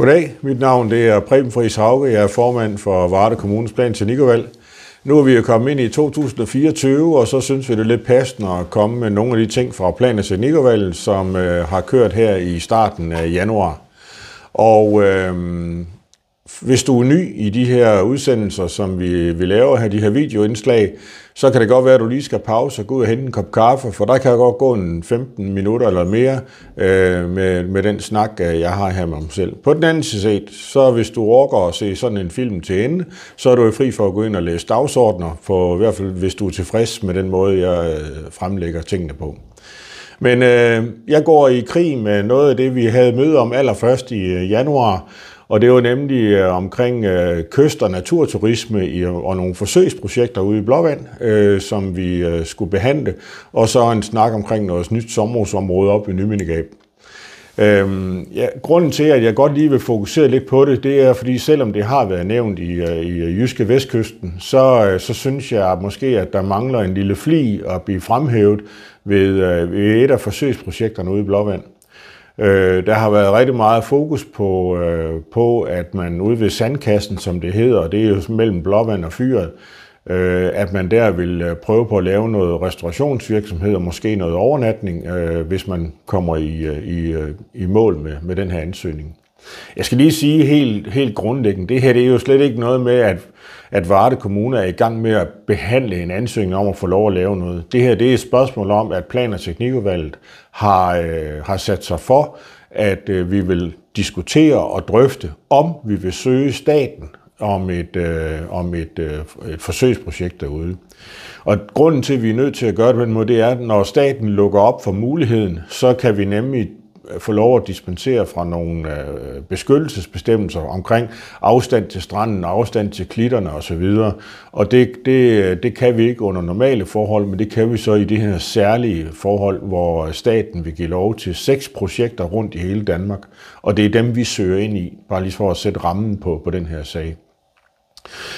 Goddag, mit navn det er Preben Friis Hauge. Jeg er formand for Varde Kommunes Plan til Nikovald. Nu er vi jo kommet ind i 2024, og så synes vi, det er lidt passende at komme med nogle af de ting fra planen til Nikovald, som øh, har kørt her i starten af januar. Og øh, hvis du er ny i de her udsendelser, som vi, vi laver her, de her videoindslag, så kan det godt være, at du lige skal pause og gå ud og hente en kop kaffe, for der kan jeg godt gå en 15 minutter eller mere øh, med, med den snak, øh, jeg har her med mig selv. På den anden side set, så hvis du orker at se sådan en film til ende, så er du fri for at gå ind og læse dagsordner, for i hvert fald hvis du er tilfreds med den måde, jeg øh, fremlægger tingene på. Men øh, jeg går i krig med noget af det, vi havde møde om allerførst i øh, januar, og det var nemlig øh, omkring øh, kyst- og naturturisme i, og nogle forsøgsprojekter ude i Blåvand, øh, som vi øh, skulle behandle. Og så en snak omkring noget nyt sommerhusområde op i Nymindegab. Øhm, ja, grunden til, at jeg godt lige vil fokusere lidt på det, det er, fordi selvom det har været nævnt i, øh, i øh, Jyske Vestkysten, så, øh, så synes jeg måske, at der mangler en lille fli at blive fremhævet ved, ved et af forsøgsprojekterne ude i Blåvand. Øh, der har været rigtig meget fokus på, øh, på, at man ude ved sandkassen, som det hedder, det er jo mellem blåvand og fyret, øh, at man der vil øh, prøve på at lave noget restaurationsvirksomhed og måske noget overnatning, øh, hvis man kommer i, øh, i, øh, i mål med, med den her ansøgning. Jeg skal lige sige helt, helt grundlæggende, det her det er jo slet ikke noget med, at at Varde Kommune er i gang med at behandle en ansøgning om at få lov at lave noget. Det her det er et spørgsmål om, at Plan- og Teknikudvalget har, øh, har sat sig for, at øh, vi vil diskutere og drøfte, om vi vil søge staten om et, øh, om et, øh, et forsøgsprojekt derude. Og grunden til, at vi er nødt til at gøre det på den måde, det er, at når staten lukker op for muligheden, så kan vi nemlig Øh, få lov at dispensere fra nogle øh, beskyttelsesbestemmelser omkring afstand til stranden, afstand til klitterne osv. Og det, det, øh, det kan vi ikke under normale forhold, men det kan vi så i det her særlige forhold, hvor staten vil give lov til seks projekter rundt i hele Danmark. Og det er dem, vi søger ind i, bare lige for at sætte rammen på, på den her sag.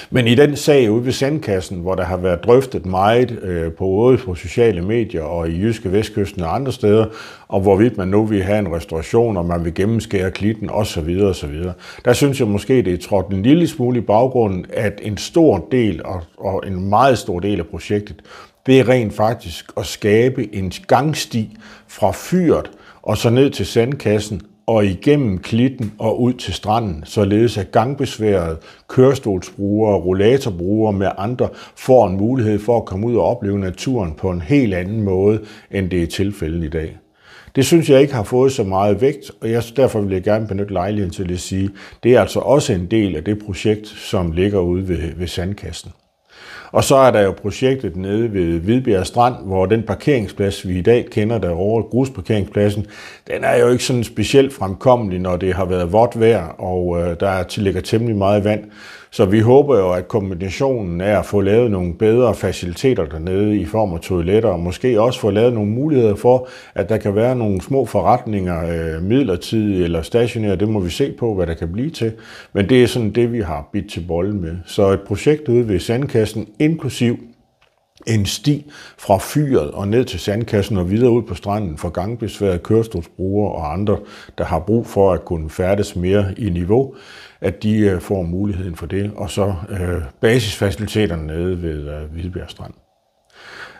Men i den sag ude ved Sandkassen, hvor der har været drøftet meget øh, på både på sociale medier og i Jyske Vestkysten og andre steder, og hvorvidt man nu vil have en restauration, og man vil gennemskære klitten osv. osv. Der synes jeg måske, det er trådt en lille smule i baggrunden, at en stor del og, og en meget stor del af projektet, det er rent faktisk at skabe en gangsti fra fyret og så ned til sandkassen og igennem klitten og ud til stranden, således at gangbesværede kørestolsbrugere og rollatorbrugere med andre får en mulighed for at komme ud og opleve naturen på en helt anden måde, end det er tilfældet i dag. Det synes jeg ikke har fået så meget vægt, og jeg, derfor vil jeg gerne benytte lejligheden til at sige, det er altså også en del af det projekt, som ligger ude ved, ved sandkassen. Og så er der jo projektet nede ved Hvidbjerg Strand, hvor den parkeringsplads, vi i dag kender derovre, grusparkeringspladsen, den er jo ikke sådan specielt fremkommelig, når det har været vådt vejr, og øh, der ligger temmelig meget vand. Så vi håber jo, at kombinationen er at få lavet nogle bedre faciliteter dernede i form af toiletter, og måske også få lavet nogle muligheder for, at der kan være nogle små forretninger øh, midlertidigt eller stationære. Det må vi se på, hvad der kan blive til. Men det er sådan det, vi har bidt til bolden med. Så et projekt ude ved Sandkassen, inklusiv en sti fra fyret og ned til sandkassen og videre ud på stranden for gangbesværede kørestolsbrugere og andre, der har brug for at kunne færdes mere i niveau, at de øh, får muligheden for det. Og så øh, basisfaciliteterne nede ved øh, Strand.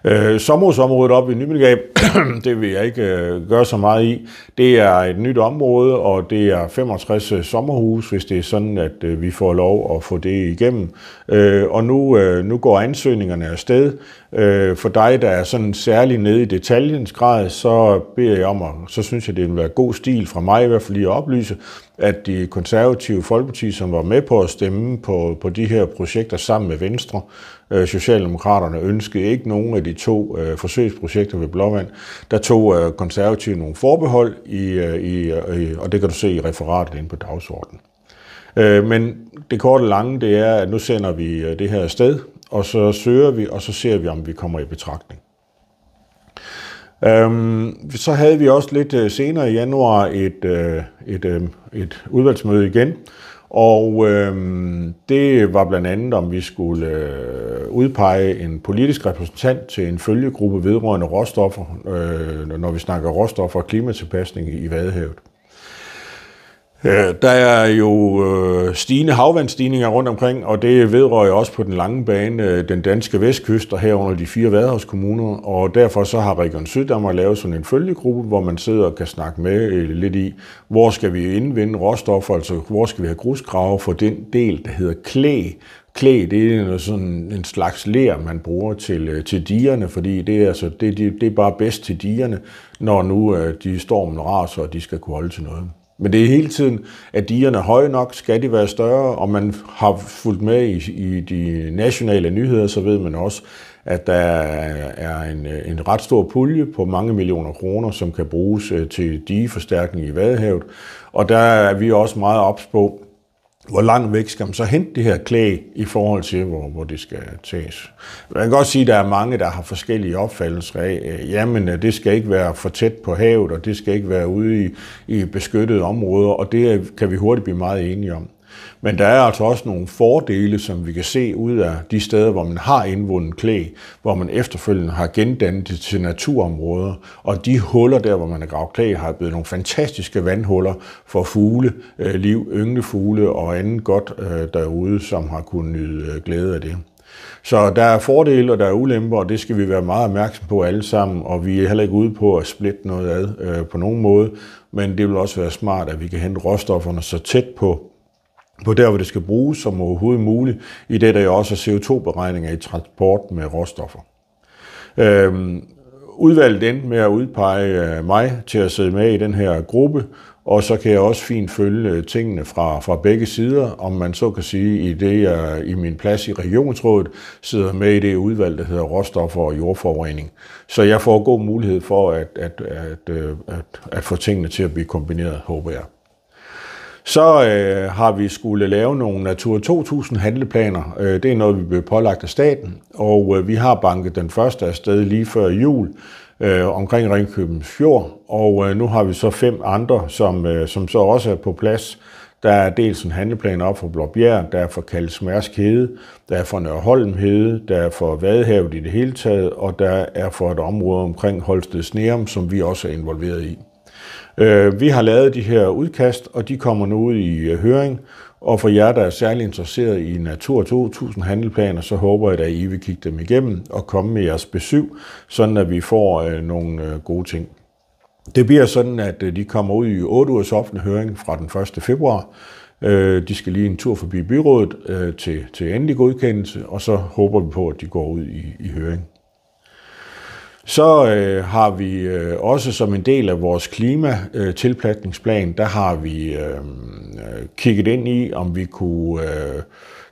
Øh, sommerhusområdet op i Nymølgab, det vil jeg ikke øh, gøre så meget i. Det er et nyt område, og det er 65 øh, sommerhus, hvis det er sådan, at øh, vi får lov at få det igennem. Øh, og nu, øh, nu går ansøgningerne afsted. Øh, for dig, der er sådan særlig nede i detaljens grad, så beder jeg om, at, så synes jeg, det vil være god stil fra mig i hvert fald lige at oplyse, at de konservative folkeparti, som var med på at stemme på, på de her projekter sammen med Venstre, øh, Socialdemokraterne ønskede ikke nogen af de to øh, forsøgsprojekter ved Blåvand. Der tog øh, konservative nogle forbehold, i, øh, i, øh, og det kan du se i referatet inde på dagsordenen. Øh, men det korte lange, det er, at nu sender vi øh, det her sted, og så søger vi, og så ser vi, om vi kommer i betragtning. Øhm, så havde vi også lidt øh, senere i januar et, øh, et, øh, et udvalgsmøde igen, og øhm, det var blandt andet, om vi skulle udpege en politisk repræsentant til en følgegruppe vedrørende råstoffer, når vi snakker råstoffer og klimatilpasning i Vadehavet. Øh, der er jo øh, stigende havvandstigninger rundt omkring, og det vedrører også på den lange bane øh, den danske vestkyst og herunder de fire vadehavskommuner, og derfor så har Region Syddanmark lavet sådan en følgegruppe, hvor man sidder og kan snakke med lidt i, hvor skal vi indvinde råstoffer, altså hvor skal vi have grusgrave for den del, der hedder klæ, klæ, det er sådan en slags ler, man bruger til, til digerne, fordi det er, altså, det, det, det er bare bedst til digerne, når nu de stormen raser, og de skal kunne holde til noget. Men det er hele tiden, at digerne er høje nok, skal de være større, og man har fulgt med i, i de nationale nyheder, så ved man også, at der er en, en ret stor pulje på mange millioner kroner, som kan bruges øh, til digeforstærkning i Vadehavet. Og der er vi også meget ops på, hvor langt væk skal man så hente det her klæ i forhold til, hvor, hvor det skal tages. Man kan godt sige, at der er mange, der har forskellige opfattelser af, øh, jamen øh, det skal ikke være for tæt på havet, og det skal ikke være ude i, i beskyttede områder, og det øh, kan vi hurtigt blive meget enige om. Men der er altså også nogle fordele, som vi kan se ud af de steder, hvor man har indvundet klæ, hvor man efterfølgende har gendannet det til naturområder, og de huller der, hvor man har gravet klæ, har blevet nogle fantastiske vandhuller for fugle, øh, liv, ynglefugle og andet godt øh, derude, som har kunnet nyde øh, glæde af det. Så der er fordele, og der er ulemper, og det skal vi være meget opmærksom på alle sammen, og vi er heller ikke ude på at splitte noget ad øh, på nogen måde, men det vil også være smart, at vi kan hente råstofferne så tæt på på der, hvor det skal bruges som overhovedet muligt, i det der også er CO2-beregninger i transport med råstoffer. Øhm, udvalget endte med at udpege øh, mig til at sidde med i den her gruppe, og så kan jeg også fint følge øh, tingene fra, fra begge sider, om man så kan sige, i det jeg i min plads i regionsrådet sidder med i det udvalg, der hedder råstoffer og jordforurening. Så jeg får god mulighed for at, at, at, at, øh, at, at få tingene til at blive kombineret, håber jeg. Så øh, har vi skulle lave nogle Natur 2000 handleplaner. Øh, det er noget, vi blev pålagt af staten, og øh, vi har banket den første afsted lige før jul øh, omkring Ringkøbens Fjord, og øh, nu har vi så fem andre, som, øh, som så også er på plads. Der er dels en handleplan op for Blåbjerg, der er for Kalsmærsk Hede, der er for Nørholm Hede, der er for Vadehavet i det hele taget, og der er for et område omkring Holsted Sneum, som vi også er involveret i. Øh, vi har lavet de her udkast, og de kommer nu ud i øh, høring. Og for jer, der er særlig interesseret i Natur 2000 handelplaner, så håber jeg, at I vil kigge dem igennem og komme med jeres besøg, sådan at vi får øh, nogle gode ting. Det bliver sådan, at de kommer ud i 8 ugers offentlig høring fra den 1. februar. De skal lige en tur forbi byrådet til, til endelig godkendelse, og så håber vi på, at de går ud i, i høring. Så øh, har vi øh, også som en del af vores klimatilplatningsplan, øh, der har vi øh, øh, kigget ind i, om vi kunne øh,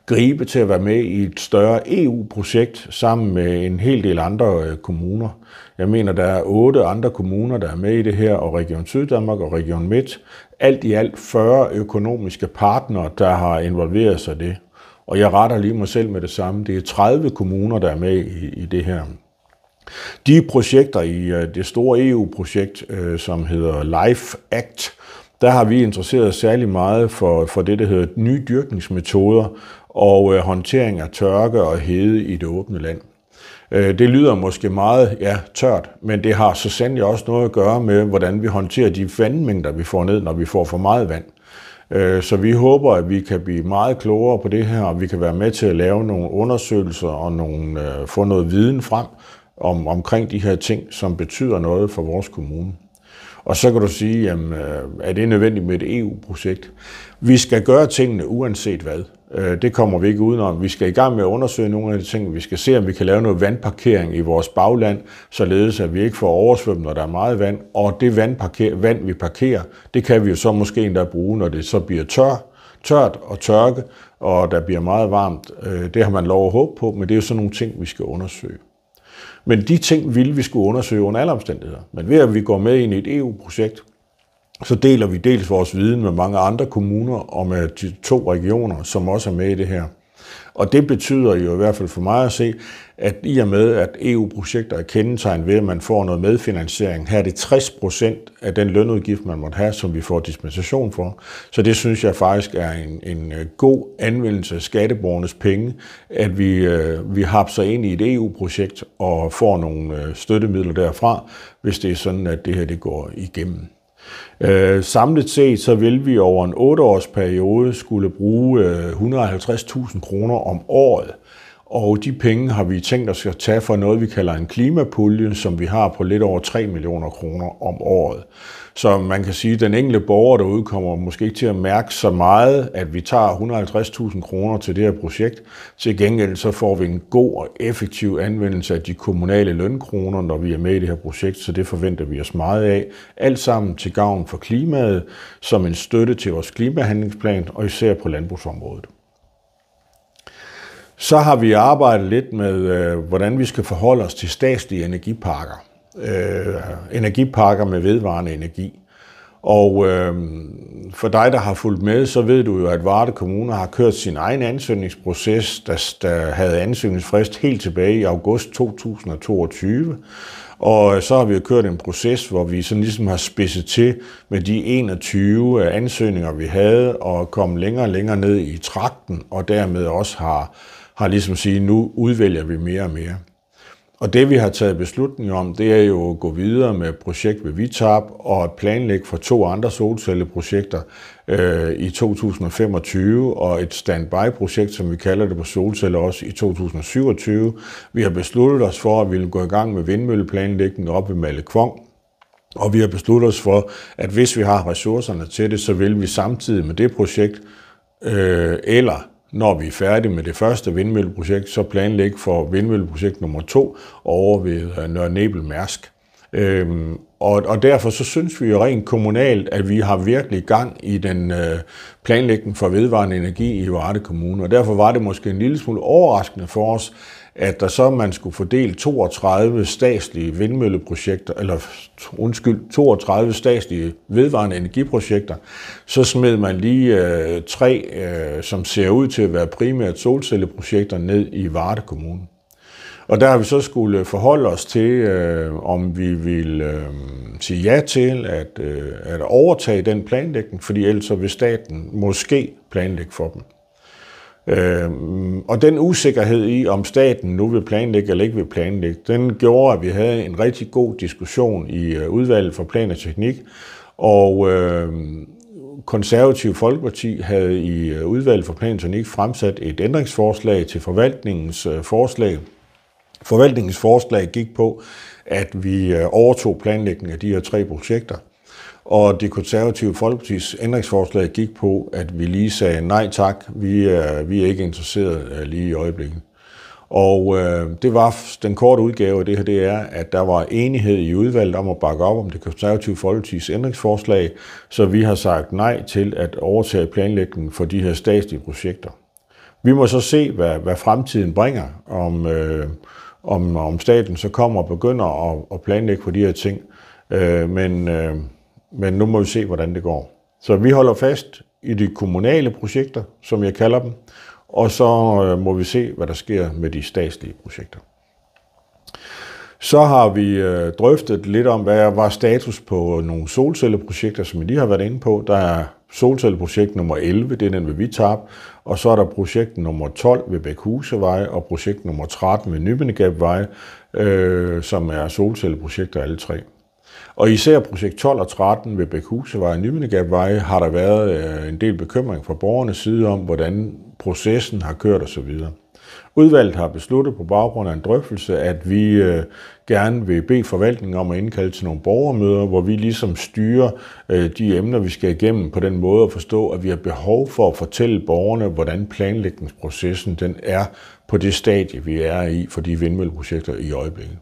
gribe til at være med i et større EU-projekt sammen med en hel del andre øh, kommuner. Jeg mener, der er otte andre kommuner, der er med i det her, og Region Syddanmark og Region Midt. Alt i alt 40 økonomiske partnere, der har involveret sig i det. Og jeg retter lige mig selv med det samme. Det er 30 kommuner, der er med i, i det her. De projekter i øh, det store EU-projekt, øh, som hedder LIFE Act, der har vi interesseret særlig meget for, for det, der hedder nye dyrkningsmetoder og øh, håndtering af tørke og hede i det åbne land. Det lyder måske meget ja, tørt, men det har så sandelig også noget at gøre med, hvordan vi håndterer de vandmængder, vi får ned, når vi får for meget vand. Så vi håber, at vi kan blive meget klogere på det her, og vi kan være med til at lave nogle undersøgelser og nogle, få noget viden frem, om, omkring de her ting, som betyder noget for vores kommune. Og så kan du sige, jamen, øh, er det nødvendigt med et EU-projekt? Vi skal gøre tingene uanset hvad. Øh, det kommer vi ikke udenom. Vi skal i gang med at undersøge nogle af de ting. Vi skal se, om vi kan lave noget vandparkering i vores bagland, således at vi ikke får oversvømmet, når der er meget vand. Og det vand, vi parkerer, det kan vi jo så måske endda bruge, når det så bliver tør, tørt og tørke, og der bliver meget varmt. Øh, det har man lov at håbe på, men det er jo sådan nogle ting, vi skal undersøge. Men de ting ville vi skulle undersøge under alle omstændigheder. Men ved at vi går med ind i et EU-projekt, så deler vi dels vores viden med mange andre kommuner og med de to regioner, som også er med i det her. Og det betyder jo i hvert fald for mig at se, at i og med, at EU-projekter er kendetegnet ved, at man får noget medfinansiering, her er det 60 procent af den lønudgift, man måtte have, som vi får dispensation for. Så det synes jeg faktisk er en, en øh, god anvendelse af skatteborgernes penge, at vi, øh, vi hapser ind i et EU-projekt og får nogle øh, støttemidler derfra, hvis det er sådan, at det her det går igennem. Øh, samlet set så vil vi over en 8-års periode skulle bruge 150.000 øh, kroner om året og de penge har vi tænkt os at tage for noget, vi kalder en klimapulje, som vi har på lidt over 3 millioner kroner om året. Så man kan sige, at den enkelte borger derude kommer måske ikke til at mærke så meget, at vi tager 150.000 kroner til det her projekt. Til gengæld så får vi en god og effektiv anvendelse af de kommunale lønkroner, når vi er med i det her projekt, så det forventer vi os meget af. Alt sammen til gavn for klimaet, som en støtte til vores klimahandlingsplan og især på landbrugsområdet. Så har vi arbejdet lidt med, øh, hvordan vi skal forholde os til statslige energiparker. Øh, med vedvarende energi. Og øh, for dig, der har fulgt med, så ved du jo, at Varde Kommune har kørt sin egen ansøgningsproces, der, der havde ansøgningsfrist helt tilbage i august 2022. Og så har vi jo kørt en proces, hvor vi sådan ligesom har spidset til med de 21 øh, ansøgninger, vi havde, og kom længere og længere ned i trakten, og dermed også har øh, har ligesom sige, nu udvælger vi mere og mere. Og det vi har taget beslutning om, det er jo at gå videre med projekt ved Vitab og at planlægge for to andre solcelleprojekter øh, i 2025 og et standby-projekt, som vi kalder det på solceller også i 2027. Vi har besluttet os for, at vi vil gå i gang med vindmølleplanlægning op ved Malle Kvong, og vi har besluttet os for, at hvis vi har ressourcerne til det, så vil vi samtidig med det projekt øh, eller når vi er færdige med det første vindmølleprojekt, så planlægge for vindmølleprojekt nummer to over ved øh, Nørre Nebel Mærsk. Øhm, og, og derfor så synes vi jo rent kommunalt, at vi har virkelig gang i den øh, planlægning for vedvarende energi i Varde Kommune. Og derfor var det måske en lille smule overraskende for os, at der så man skulle fordele 32 statslige vindmølleprojekter, eller undskyld, 32 statslige vedvarende energiprojekter, så smed man lige øh, tre, øh, som ser ud til at være primært solcelleprojekter, ned i Varde Kommune. Og der har vi så skulle øh, forholde os til, øh, om vi vil øh, sige ja til at, øh, at overtage den planlægning, fordi ellers så vil staten måske planlægge for dem. Øh, og den usikkerhed i, om staten nu vil planlægge eller ikke vil planlægge, den gjorde, at vi havde en rigtig god diskussion i øh, udvalget for plan og teknik, og øh, Konservativ Folkeparti havde i øh, udvalget for plan og teknik fremsat et ændringsforslag til forvaltningens øh, forslag, Forvaltningens forslag gik på, at vi øh, overtog planlægningen af de her tre projekter, og det konservative folkepartis ændringsforslag gik på, at vi lige sagde nej tak, vi er, vi er ikke interesseret øh, lige i øjeblikket. Og øh, det var den korte udgave af det her, det er, at der var enighed i udvalget om at bakke op om det konservative folkepartis ændringsforslag, så vi har sagt nej til at overtage planlægningen for de her statslige projekter. Vi må så se, hvad, hvad fremtiden bringer, om, øh, om, om staten så kommer og begynder at, at planlægge for de her ting. Øh, men, øh, men nu må vi se, hvordan det går. Så vi holder fast i de kommunale projekter, som jeg kalder dem, og så øh, må vi se, hvad der sker med de statslige projekter. Så har vi øh, drøftet lidt om, hvad var status på nogle solcelleprojekter, som vi lige har været inde på. Der er solcelleprojekt nummer 11, det er den ved Vitab, og så er der projekt nummer 12 ved Bækhusevej og projekt nummer 13 ved Nybendegabvej, øh, som er solcelleprojekter alle tre. Og især projekt 12 og 13 ved Bækhusevej og Nybendegabvej har der været øh, en del bekymring fra borgernes side om, hvordan processen har kørt osv. Udvalget har besluttet på baggrund af en drøftelse, at vi øh, gerne vil bede forvaltningen om at indkalde til nogle borgermøder, hvor vi ligesom styrer øh, de emner, vi skal igennem på den måde at forstå, at vi har behov for at fortælle borgerne, hvordan planlægningsprocessen den er på det stadie, vi er i for de vindmølleprojekter i øjeblikket.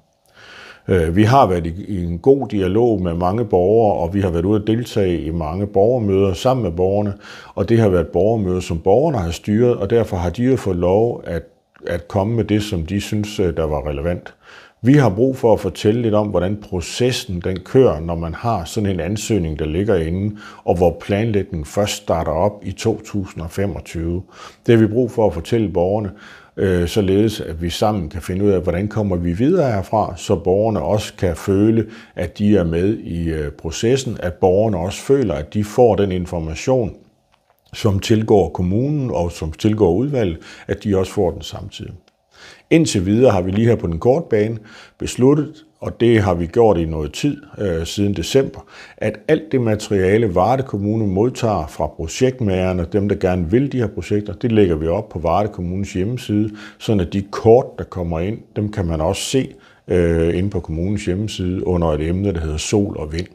Øh, vi har været i en god dialog med mange borgere, og vi har været ude at deltage i mange borgermøder sammen med borgerne, og det har været borgermøder, som borgerne har styret, og derfor har de jo fået lov at at komme med det, som de synes, øh, der var relevant. Vi har brug for at fortælle lidt om, hvordan processen den kører, når man har sådan en ansøgning, der ligger inde, og hvor planlægningen først starter op i 2025. Det har vi brug for at fortælle borgerne, øh, således at vi sammen kan finde ud af, hvordan kommer vi videre herfra, så borgerne også kan føle, at de er med i øh, processen, at borgerne også føler, at de får den information, som tilgår kommunen og som tilgår udvalget, at de også får den samtidig. Indtil videre har vi lige her på den korte bane besluttet, og det har vi gjort i noget tid øh, siden december, at alt det materiale, Varde Kommune modtager fra projektmagerne, dem der gerne vil de her projekter, det lægger vi op på Varde Kommunes hjemmeside, sådan at de kort, der kommer ind, dem kan man også se øh, inde på kommunens hjemmeside under et emne, der hedder sol og vind.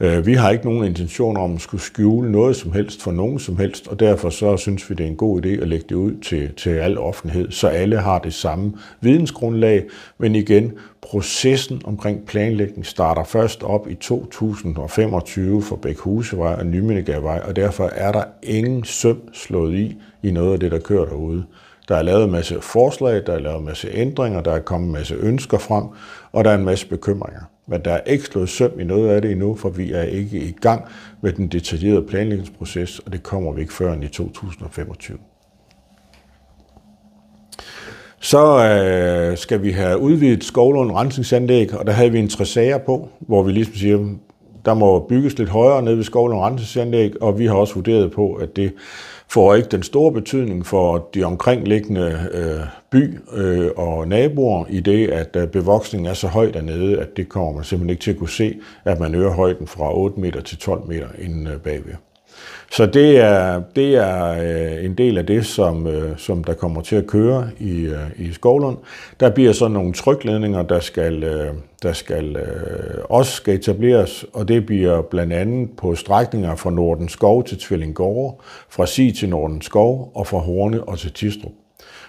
Øh, vi har ikke nogen intention om at skulle skjule noget som helst for nogen som helst, og derfor så synes vi, det er en god idé at lægge det ud til, til al offentlighed, så alle har det samme vidensgrundlag. Men igen, processen omkring planlægning starter først op i 2025 for Bækhusevej og Nymindegavevej, og derfor er der ingen søm slået i i noget af det, der kører derude. Der er lavet en masse forslag, der er lavet en masse ændringer, der er kommet en masse ønsker frem, og der er en masse bekymringer. Men der er ikke slået søm i noget af det endnu, for vi er ikke i gang med den detaljerede planlægningsproces, og det kommer vi ikke før end i 2025. Så øh, skal vi have udvidet Skovlund Rensningsanlæg, og der havde vi en tre sager på, hvor vi ligesom siger, der må bygges lidt højere nede ved skovlen og renseanlæg, og vi har også vurderet på, at det får ikke den store betydning for de omkringliggende øh, by øh, og naboer, i det, at øh, bevoksningen er så høj dernede, at det kommer man simpelthen ikke til at kunne se, at man øger højden fra 8 meter til 12 meter inden øh, bagved. Så det er, det er øh, en del af det, som, øh, som der kommer til at køre i, øh, i Skovlund. Der bliver så nogle trykledninger, der skal, der skal også skal etableres, og det bliver blandt andet på strækninger fra Norden Skov til Tvillinggård, fra Si til Norden Skov og fra Horne og til Tistrup.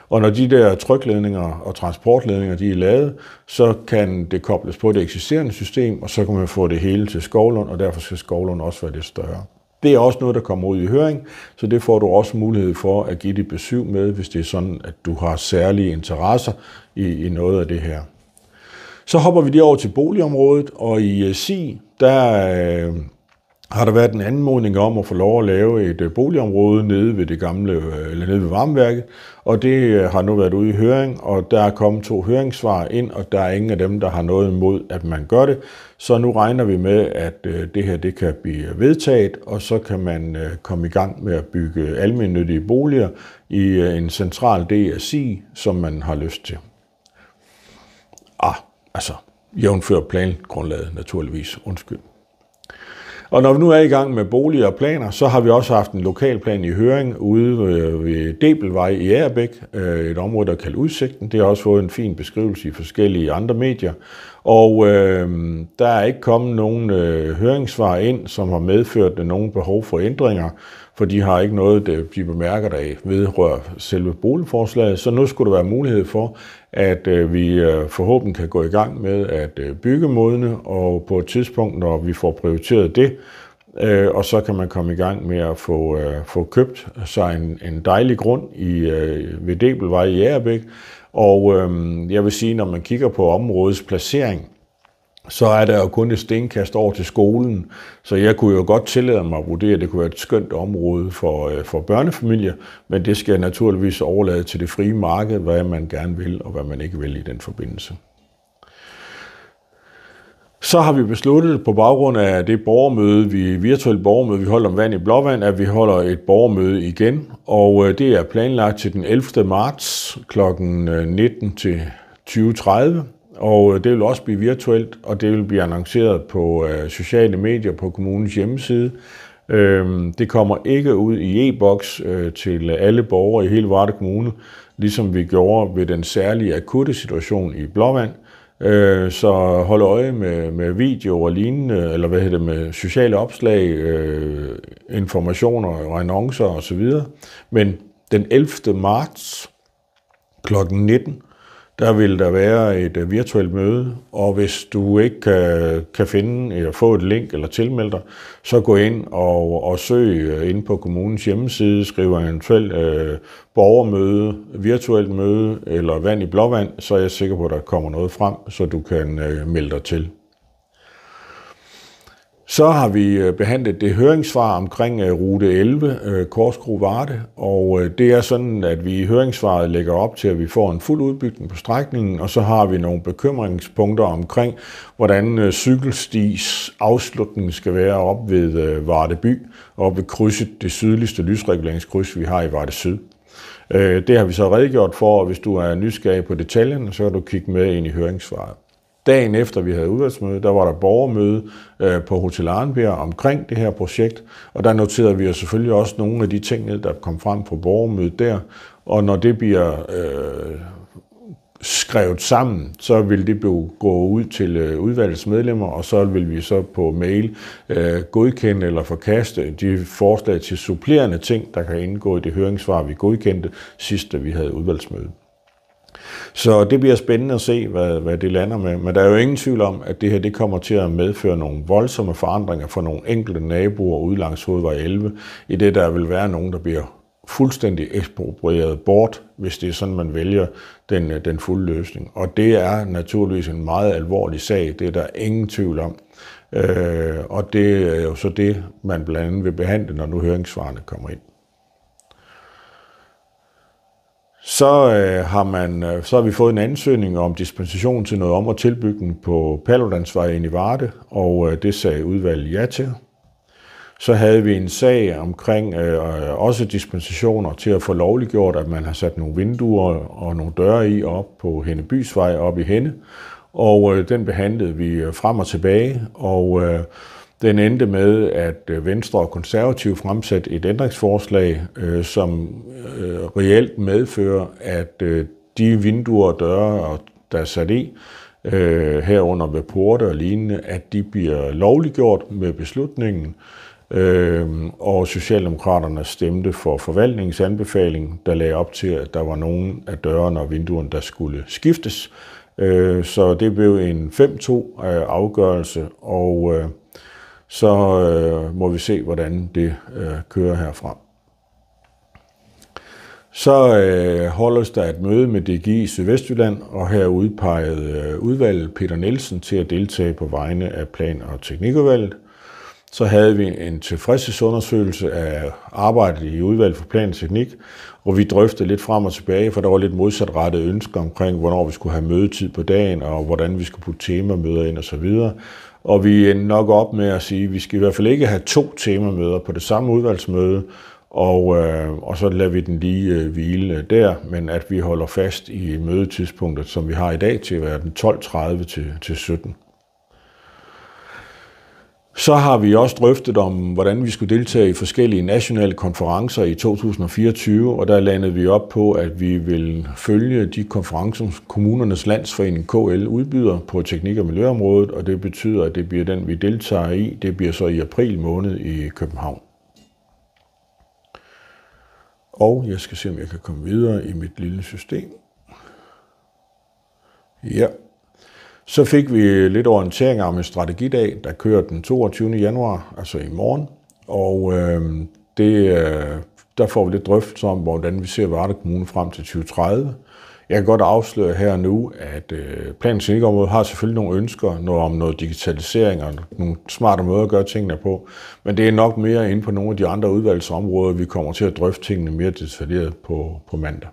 Og når de der trykledninger og transportledninger de er lavet, så kan det kobles på det eksisterende system, og så kan man få det hele til Skovlund, og derfor skal Skovlund også være det større. Det er også noget, der kommer ud i høring, så det får du også mulighed for at give dit besøg med, hvis det er sådan, at du har særlige interesser i, i noget af det her. Så hopper vi lige over til boligområdet, og i øh, SI, der øh, har der været en anmodning om at få lov at lave et øh, boligområde nede ved det gamle, øh, eller nede ved varmeværket, og det øh, har nu været ude i høring, og der er kommet to høringssvar ind, og der er ingen af dem, der har noget imod, at man gør det. Så nu regner vi med, at det her det kan blive vedtaget, og så kan man komme i gang med at bygge almindelige boliger i en central DSI, som man har lyst til. Ah, altså, jævnfør plangrundlaget naturligvis. Undskyld. Og når vi nu er i gang med boliger og planer, så har vi også haft en lokalplan i høring ude ved Debelvej i Ærebæk, øh, et område, der er kaldt Udsigten. Det har også fået en fin beskrivelse i forskellige andre medier. Og øh, der er ikke kommet nogen øh, høringssvar ind, som har medført øh, nogen behov for ændringer, for de har ikke noget, de bemærker, der vedrører selve boligforslaget. Så nu skulle der være mulighed for, at øh, vi øh, forhåbentlig kan gå i gang med at øh, bygge modne, og på et tidspunkt, når vi får prioriteret det, øh, og så kan man komme i gang med at få, øh, få købt sig en, en dejlig grund i, øh, ved Debelvej i Jærebæk. Og øh, jeg vil sige, når man kigger på områdets placering, så er der jo kun et stenkast over til skolen. Så jeg kunne jo godt tillade mig at vurdere, at det kunne være et skønt område for, øh, for børnefamilier, men det skal jeg naturligvis overlade til det frie marked, hvad man gerne vil og hvad man ikke vil i den forbindelse. Så har vi besluttet på baggrund af det borgermøde, vi virtuelle borgermøde, vi holder om vand i Blåvand, at vi holder et borgermøde igen, og øh, det er planlagt til den 11. marts kl. 19 øh, til 2030. Og øh, det vil også blive virtuelt, og det vil blive annonceret på øh, sociale medier på kommunens hjemmeside. Øhm, det kommer ikke ud i e-boks øh, til alle borgere i hele Varde Kommune, ligesom vi gjorde ved den særlige akutte situation i Blåvand. Så hold øje med, med video og lignende, eller hvad hedder det, med sociale opslag, informationer og annoncer osv. Men den 11. marts kl. 19 der vil der være et øh, virtuelt møde, og hvis du ikke kan, øh, kan finde eller øh, få et link eller tilmelde dig, så gå ind og, og søg ind på kommunens hjemmeside, skriv eventuelt øh, borgermøde, virtuelt møde eller vand i blåvand, så er jeg sikker på, at der kommer noget frem, så du kan øh, melde dig til. Så har vi øh, behandlet det høringssvar omkring øh, rute 11, øh, Korsgro Varde, og det er sådan, at vi i høringssvaret lægger op til, at vi får en fuld udbygning på strækningen, og så har vi nogle bekymringspunkter omkring, hvordan cykelsti's afslutning skal være op ved Varde by, op ved krydset, det sydligste lysreguleringskryds, vi har i Varde Syd. Det har vi så redegjort for, og hvis du er nysgerrig på detaljerne, så kan du kigge med ind i høringssvaret. Dagen efter vi havde udvalgsmøde, der var der borgermøde øh, på Hotel Arnbjerg omkring det her projekt, og der noterede vi jo selvfølgelig også nogle af de ting, der kom frem på borgermødet der, og når det bliver øh, skrevet sammen, så vil det blive gå ud til øh, udvalgets medlemmer, og så vil vi så på mail øh, godkende eller forkaste de forslag til supplerende ting, der kan indgå i det høringssvar, vi godkendte sidst, da vi havde udvalgsmøde. Så det bliver spændende at se, hvad, hvad det lander med. Men der er jo ingen tvivl om, at det her det kommer til at medføre nogle voldsomme forandringer for nogle enkelte naboer ude langs hovedvej 11, i det der vil være nogen, der bliver fuldstændig eksproprieret bort, hvis det er sådan, man vælger den, øh, den fulde løsning. Og det er naturligvis en meget alvorlig sag, det er der ingen tvivl om. Øh, og det er jo så det, man blandt andet vil behandle, når nu høringssvarene kommer ind. Så, øh, har man, øh, så har vi fået en ansøgning om dispensation til noget om at tilbygge den på ind i Varde, og øh, det sagde udvalget ja til. Så havde vi en sag omkring øh, også dispensationer til at få lovliggjort, at man har sat nogle vinduer og nogle døre i op på Hennebysvej op i Henne. Og øh, den behandlede vi frem og tilbage, og øh, den endte med, at øh, Venstre og Konservative fremsatte et ændringsforslag, øh, som øh, reelt medfører, at øh, de vinduer og døre, der er sat i, øh, herunder ved porte og lignende, at de bliver lovliggjort med beslutningen. Øh, og Socialdemokraterne stemte for forvaltningsanbefaling, der lagde op til, at der var nogen af dørene og vinduerne, der skulle skiftes. Øh, så det blev en 5-2 øh, afgørelse, og øh, så øh, må vi se, hvordan det øh, kører herfra. Så øh, holdes der et møde med DGI i Sydvestjylland, og her udpegede øh, udvalget Peter Nielsen til at deltage på vegne af plan- og teknikudvalget. Så havde vi en tilfredshedsundersøgelse af arbejdet i udvalget for plan og teknik, hvor vi drøftede lidt frem og tilbage, for der var lidt modsatrettede ønsker omkring, hvornår vi skulle have mødetid på dagen, og hvordan vi skulle putte temamøder ind osv. Og vi endte nok op med at sige, at vi skal i hvert fald ikke have to temamøder på det samme udvalgsmøde, og, øh, og så lader vi den lige øh, hvile der, men at vi holder fast i mødetidspunktet, som vi har i dag, til at være den 12.30 til, til 17. Så har vi også drøftet om, hvordan vi skulle deltage i forskellige nationale konferencer i 2024, og der landede vi op på, at vi vil følge de konferencer, kommunernes landsforening KL udbyder på teknik- og miljøområdet, og det betyder, at det bliver den, vi deltager i. Det bliver så i april måned i København. Og jeg skal se, om jeg kan komme videre i mit lille system. Ja. Så fik vi lidt orientering om en strategidag, der kører den 22. januar, altså i morgen. Og øh, det, øh, der får vi lidt drøft om, hvordan vi ser Varde Kommune frem til 2030. Jeg kan godt afsløre her nu, at øh, planens teknikområde har selvfølgelig nogle ønsker noget om noget digitalisering og nogle smarte måder at gøre tingene på, men det er nok mere inde på nogle af de andre udvalgsområder, vi kommer til at drøfte tingene mere detaljeret på, på mandag.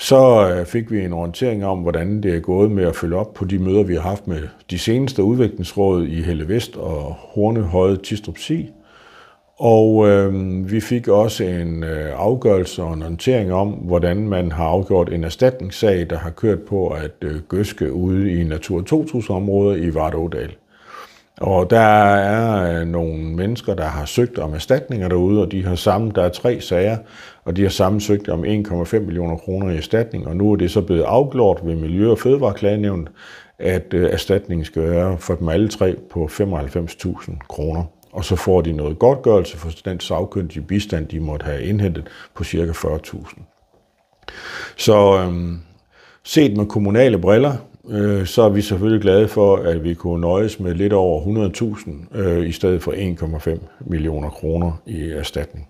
Så øh, fik vi en orientering om, hvordan det er gået med at følge op på de møder, vi har haft med de seneste udviklingsråd i Helle Vest og Hornehøje Tistrup Sig. Og øh, vi fik også en øh, afgørelse og en orientering om, hvordan man har afgjort en erstatningssag, der har kørt på at øh, gøske ude i Natur 2000-områder i Vardådal. Og der er øh, nogle mennesker, der har søgt om erstatninger derude, og de har sammen, der er tre sager, og de har sammensøgt om 1,5 millioner kroner i erstatning, og nu er det så blevet afgjort ved Miljø- og Fødevareklagenævnet, at øh, erstatningen skal være for dem alle tre på 95.000 kroner. Og så får de noget godtgørelse for den sagkyndige bistand, de måtte have indhentet på ca. 40.000. Så øhm, set med kommunale briller, øh, så er vi selvfølgelig glade for, at vi kunne nøjes med lidt over 100.000 øh, i stedet for 1,5 millioner kroner i erstatning.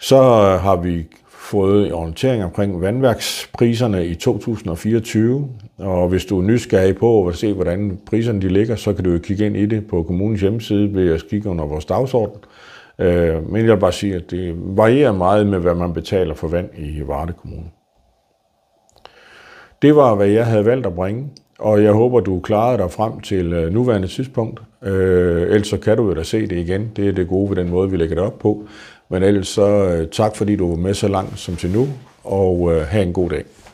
Så har vi fået orientering omkring vandværkspriserne i 2024, og hvis du er nysgerrig på at se, hvordan priserne de ligger, så kan du jo kigge ind i det på kommunens hjemmeside ved at kigge under vores dagsorden. Øh, men jeg vil bare sige, at det varierer meget med, hvad man betaler for vand i Varde Kommune. Det var, hvad jeg havde valgt at bringe, og jeg håber, du klarede dig frem til øh, nuværende tidspunkt. Øh, ellers så kan du jo da se det igen. Det er det gode ved den måde, vi lægger det op på. Men ellers så øh, tak, fordi du var med så langt som til nu, og øh, have en god dag.